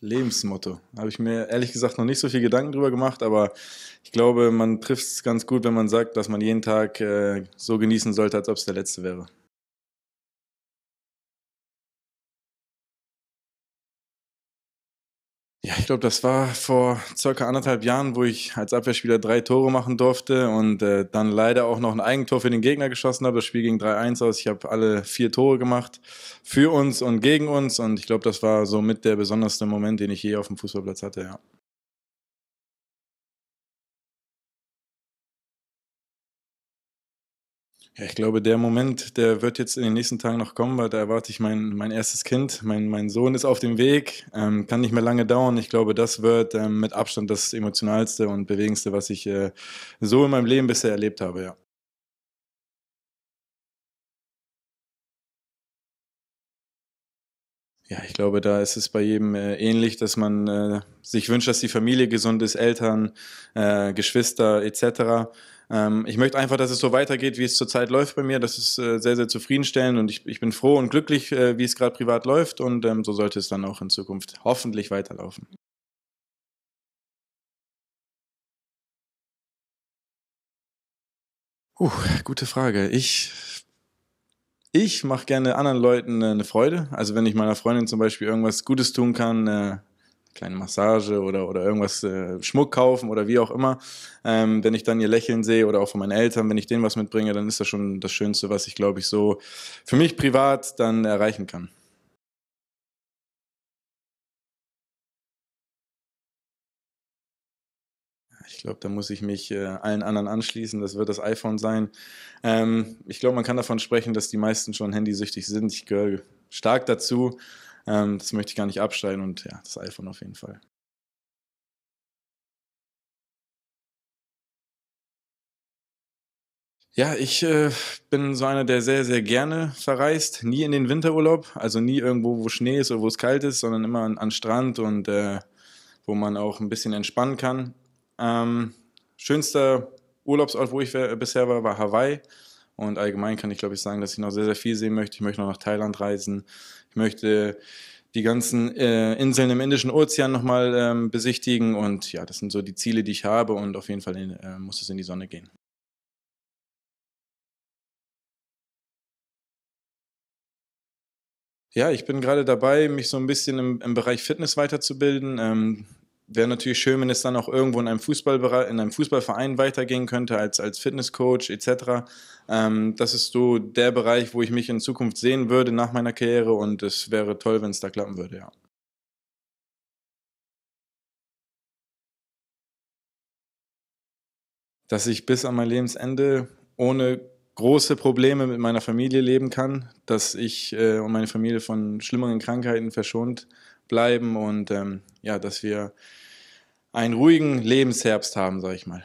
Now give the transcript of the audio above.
Lebensmotto. Habe ich mir ehrlich gesagt noch nicht so viel Gedanken drüber gemacht, aber ich glaube, man trifft es ganz gut, wenn man sagt, dass man jeden Tag äh, so genießen sollte, als ob es der letzte wäre. Ja, ich glaube, das war vor circa anderthalb Jahren, wo ich als Abwehrspieler drei Tore machen durfte und äh, dann leider auch noch ein Eigentor für den Gegner geschossen habe. Das Spiel ging 3-1 aus. Ich habe alle vier Tore gemacht für uns und gegen uns und ich glaube, das war somit der besonderste Moment, den ich je auf dem Fußballplatz hatte, ja. Ja, ich glaube, der Moment, der wird jetzt in den nächsten Tagen noch kommen, weil da erwarte ich mein, mein erstes Kind. Mein, mein Sohn ist auf dem Weg, ähm, kann nicht mehr lange dauern. Ich glaube, das wird ähm, mit Abstand das emotionalste und bewegendste, was ich äh, so in meinem Leben bisher erlebt habe, ja. Ja, ich glaube, da ist es bei jedem äh, ähnlich, dass man äh, sich wünscht, dass die Familie gesund ist, Eltern, äh, Geschwister etc. Ähm, ich möchte einfach, dass es so weitergeht, wie es zurzeit läuft bei mir. Das ist äh, sehr, sehr zufriedenstellend und ich, ich bin froh und glücklich, äh, wie es gerade privat läuft und ähm, so sollte es dann auch in Zukunft hoffentlich weiterlaufen. Uh, gute Frage. Ich ich mache gerne anderen Leuten äh, eine Freude. Also wenn ich meiner Freundin zum Beispiel irgendwas Gutes tun kann, äh, kleine Massage oder, oder irgendwas, äh, Schmuck kaufen oder wie auch immer. Ähm, wenn ich dann ihr Lächeln sehe oder auch von meinen Eltern, wenn ich denen was mitbringe, dann ist das schon das Schönste, was ich, glaube ich, so für mich privat dann erreichen kann. Ich glaube, da muss ich mich äh, allen anderen anschließen. Das wird das iPhone sein. Ähm, ich glaube, man kann davon sprechen, dass die meisten schon handysüchtig sind. Ich gehöre stark dazu. Ähm, das möchte ich gar nicht abschneiden und ja, das iPhone auf jeden Fall. Ja, ich äh, bin so einer, der sehr, sehr gerne verreist. Nie in den Winterurlaub, also nie irgendwo, wo Schnee ist oder wo es kalt ist, sondern immer an, an Strand und äh, wo man auch ein bisschen entspannen kann. Ähm, schönster Urlaubsort, wo ich bisher war, war Hawaii. Und allgemein kann ich, glaube ich, sagen, dass ich noch sehr, sehr viel sehen möchte. Ich möchte noch nach Thailand reisen. Ich möchte die ganzen äh, Inseln im Indischen Ozean nochmal ähm, besichtigen. Und ja, das sind so die Ziele, die ich habe. Und auf jeden Fall in, äh, muss es in die Sonne gehen. Ja, ich bin gerade dabei, mich so ein bisschen im, im Bereich Fitness weiterzubilden. Ähm, wäre natürlich schön, wenn es dann auch irgendwo in einem, Fußballbereich, in einem Fußballverein weitergehen könnte, als, als Fitnesscoach etc. Ähm, das ist so der Bereich, wo ich mich in Zukunft sehen würde nach meiner Karriere und es wäre toll, wenn es da klappen würde, ja. Dass ich bis an mein Lebensende ohne große Probleme mit meiner Familie leben kann, dass ich äh, und meine Familie von schlimmeren Krankheiten verschont bleiben und ähm, ja, dass wir einen ruhigen Lebensherbst haben, sage ich mal.